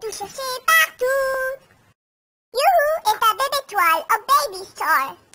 to see back to. Yoo-hoo is the baby toy of baby store.